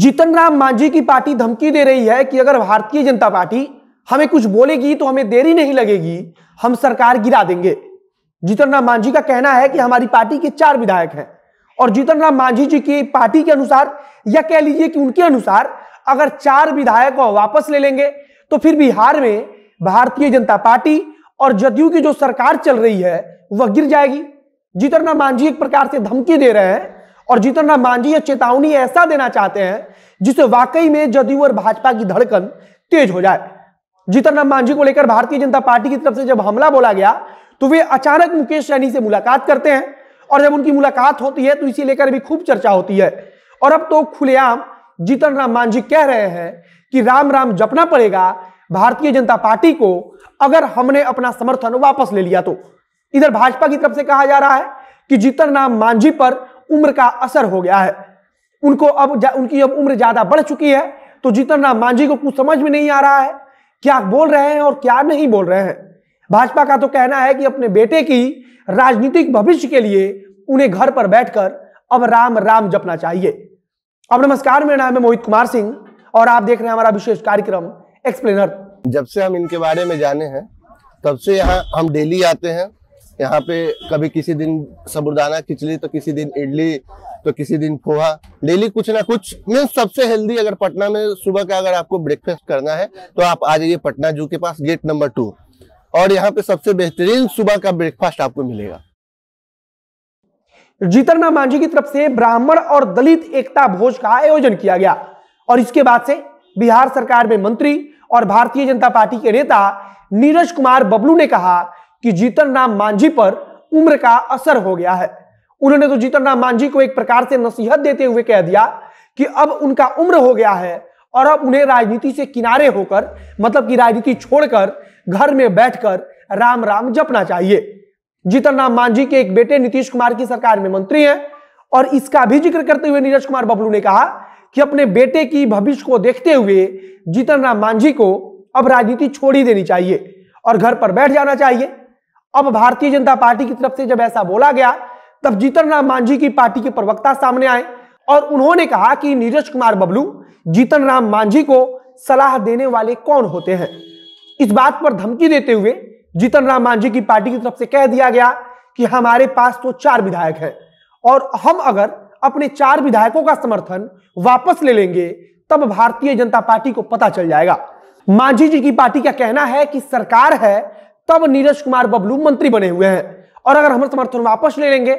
जीतन राम मांझी की पार्टी धमकी दे रही है कि अगर भारतीय जनता पार्टी हमें कुछ बोलेगी तो हमें देरी नहीं लगेगी हम सरकार गिरा देंगे जीतन राम मांझी का कहना है कि हमारी पार्टी के चार विधायक हैं और जीतन राम मांझी जी की पार्टी के अनुसार या कह लीजिए कि उनके अनुसार अगर चार विधायक वापस ले लेंगे तो फिर बिहार में भारतीय जनता पार्टी और जदयू की जो सरकार चल रही है वह गिर जाएगी जीतन राम मांझी एक प्रकार से धमकी दे रहे हैं और जीतन राम मांझी यह चेतावनी ऐसा देना चाहते हैं जिससे वाकई में जदयू और भाजपा की धड़कन तेज हो जाए जीतन राम मांझी को लेकर भारतीय जनता पार्टी की तरफ से जब हमला बोला गया तो वे अचानक मुकेश सैनी से मुलाकात करते हैं और जब उनकी मुलाकात होती है तो इसी लेकर भी खूब चर्चा होती है और अब तो खुलेआम जीतन राम मांझी कह रहे हैं कि राम राम जपना पड़ेगा भारतीय जनता पार्टी को अगर हमने अपना समर्थन वापस ले लिया तो इधर भाजपा की तरफ से कहा जा रहा है कि जीतन राम मांझी पर उम्र का असर हो गया है उनको अब उनकी अब उम्र ज्यादा बढ़ चुकी है तो जीतन राम मांझी को कुछ समझ में नहीं आ रहा है क्या बोल रहे हैं और क्या नहीं बोल रहे हैं भाजपा का तो कहना है कि अपने बेटे की राजनीतिक भविष्य के लिए उन्हें घर पर बैठकर अब राम राम जपना चाहिए अब नमस्कार मेरा नाम है मोहित कुमार सिंह और आप देख रहे हैं हमारा विशेष कार्यक्रम एक्सप्लेनर जब से हम इनके बारे में जाने हैं तब से यहाँ हम डेली आते हैं यहाँ पे कभी किसी दिन सबुरदाना खिचड़ी तो किसी दिन इडली तो किसी दिन पोहा डेली कुछ ना कुछ मीन सबसे हेल्दी अगर पटना में सुबह का अगर आपको ब्रेकफास्ट करना है तो आप आ जाइए पटना जू के पास गेट नंबर टू और यहाँ पे सबसे बेहतरीन सुबह का ब्रेकफास्ट आपको मिलेगा जीतनराम मांझी की तरफ से ब्राह्मण और दलित एकता भोज का आयोजन किया गया और इसके बाद से बिहार सरकार में मंत्री और भारतीय जनता पार्टी के नेता नीरज कुमार बबलू ने कहा कि जीतन राम मांझी पर उम्र का असर हो गया है उन्होंने तो जीतन राम मांझी को एक प्रकार से नसीहत देते हुए कह दिया कि अब उनका उम्र हो गया है और अब उन्हें राजनीति से किनारे होकर मतलब कि राजनीति छोड़कर घर में बैठकर राम राम जपना चाहिए जीतन राम मांझी के एक बेटे नीतीश कुमार की सरकार में मंत्री हैं और इसका भी जिक्र करते हुए नीरज कुमार बबलू ने कहा कि अपने बेटे की भविष्य को देखते हुए जीतन राम मांझी को अब राजनीति छोड़ ही देनी चाहिए और घर पर बैठ जाना चाहिए अब भारतीय जनता पार्टी की तरफ से जब ऐसा बोला गया तब जीतन राम मांझी की पार्टी के प्रवक्ता सामने आए और उन्होंने कहा कि नीरज कुमार बबलू जीतन राम मांझी को सलाह देने वाले कौन होते हैं इस बात पर धमकी देते हुए जीतन राम मांझी की पार्टी की तरफ से कह दिया गया कि हमारे पास तो चार विधायक हैं और हम अगर अपने चार विधायकों का समर्थन वापस ले लेंगे तब भारतीय जनता पार्टी को पता चल जाएगा मांझी जी की पार्टी का कहना है कि सरकार है तब नीरज कुमार बबलू मंत्री बने हुए हैं और अगर हम समर्थन वापस ले लेंगे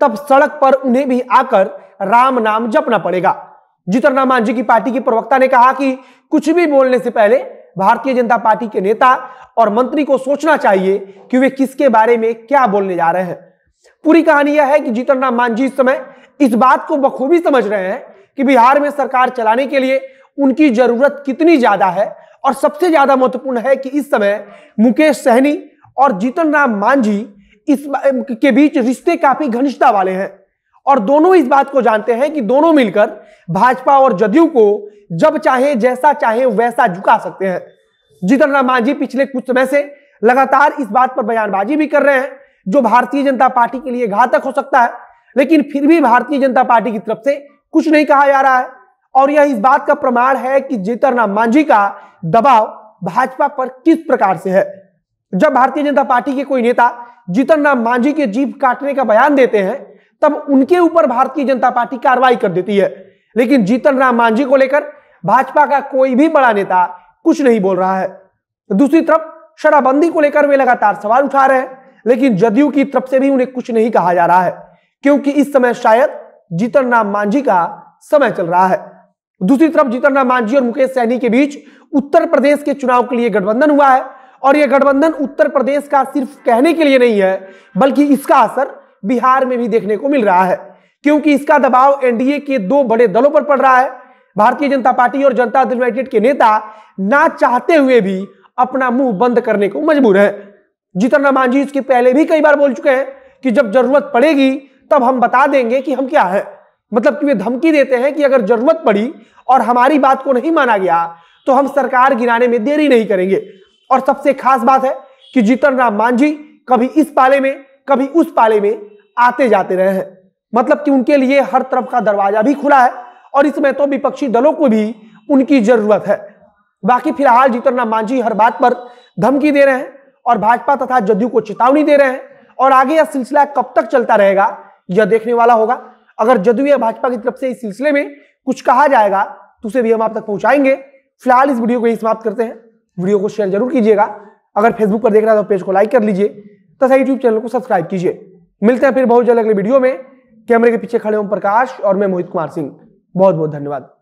तब सड़क पर उन्हें भी आकर राम नाम जपना पड़ेगा जीतन राम मांझी की पार्टी के प्रवक्ता ने कहा कि कुछ भी बोलने से पहले भारतीय जनता पार्टी के नेता और मंत्री को सोचना चाहिए कि वे किसके बारे में क्या बोलने जा रहे हैं पूरी कहानी यह है कि जीतन राम मांझी इस समय इस बात को बखूबी समझ रहे हैं कि बिहार में सरकार चलाने के लिए उनकी जरूरत कितनी ज्यादा है और सबसे ज्यादा महत्वपूर्ण है कि इस समय मुकेश सहनी और जीतन राम मांझी इस के बीच रिश्ते काफी घनिष्ठता वाले हैं और दोनों इस बात को जानते हैं कि दोनों मिलकर भाजपा और जदयू को जब चाहे जैसा चाहे वैसा झुका सकते हैं जीतन राम मांझी पिछले कुछ समय से लगातार इस बात पर बयानबाजी भी कर रहे हैं जो भारतीय जनता पार्टी के लिए घातक हो सकता है लेकिन फिर भी भारतीय जनता पार्टी की तरफ से कुछ नहीं कहा जा रहा है और यह इस बात का प्रमाण है कि जीतन मांझी का दबाव भाजपा पर किस प्रकार से है जब भारतीय जनता पार्टी के कोई नेता जीतन राम मांझी के जीप काटने का बयान देते हैं तब उनके ऊपर भारतीय जनता पार्टी कार्रवाई कर देती है लेकिन जीतन राम मांझी को लेकर भाजपा का कोई भी बड़ा नेता कुछ नहीं बोल रहा है दूसरी तरफ शराबबंदी को लेकर वे लगातार सवाल उठा रहे हैं लेकिन जदयू की तरफ से भी उन्हें कुछ नहीं कहा जा रहा है क्योंकि इस समय शायद जीतन राम मांझी का समय चल रहा है दूसरी तरफ जीतन राम मांझी और मुकेश सहनी के बीच उत्तर प्रदेश के चुनाव के लिए गठबंधन हुआ है और यह गठबंधन उत्तर प्रदेश का सिर्फ कहने के लिए नहीं है बल्कि इसका असर बिहार में भी देखने को मिल रहा है क्योंकि इसका दबाव एनडीए के दो बड़े दलों पर पड़ रहा है भारतीय जनता पार्टी और जनता दल यूनाइटेड के नेता ना चाहते हुए भी अपना मुंह बंद करने को मजबूर है जीतन राम मांझी इसके पहले भी कई बार बोल चुके हैं कि जब जरूरत पड़ेगी तब हम बता देंगे कि हम क्या है मतलब कि वे धमकी देते हैं कि अगर जरूरत पड़ी और हमारी बात को नहीं माना गया तो हम सरकार गिराने में देरी नहीं करेंगे और सबसे खास बात है कि जीतन राम मांझी कभी इस पाले में कभी उस पाले में आते जाते रहे हैं मतलब कि उनके लिए हर तरफ का दरवाजा भी खुला है और इसमें तो विपक्षी दलों को भी उनकी जरूरत है बाकी फिलहाल जीतन राम मांझी हर बात पर धमकी दे रहे हैं और भाजपा तथा जदयू को चेतावनी दे रहे हैं और आगे यह सिलसिला कब तक चलता रहेगा यह देखने वाला होगा अगर जदयू या भाजपा की तरफ से इस सिलसिले में कुछ कहा जाएगा तो उसे भी हम आप तक पहुंचाएंगे फिलहाल इस वीडियो को यही समाप्त करते हैं वीडियो को शेयर जरूर कीजिएगा अगर फेसबुक पर देख रहा है तो पेज को लाइक कर लीजिए तथा यूट्यूब चैनल को सब्सक्राइब कीजिए मिलते हैं फिर बहुत जल्द अगले वीडियो में कैमरे के पीछे खड़े ओम प्रकाश और मैं मोहित कुमार सिंह बहुत बहुत धन्यवाद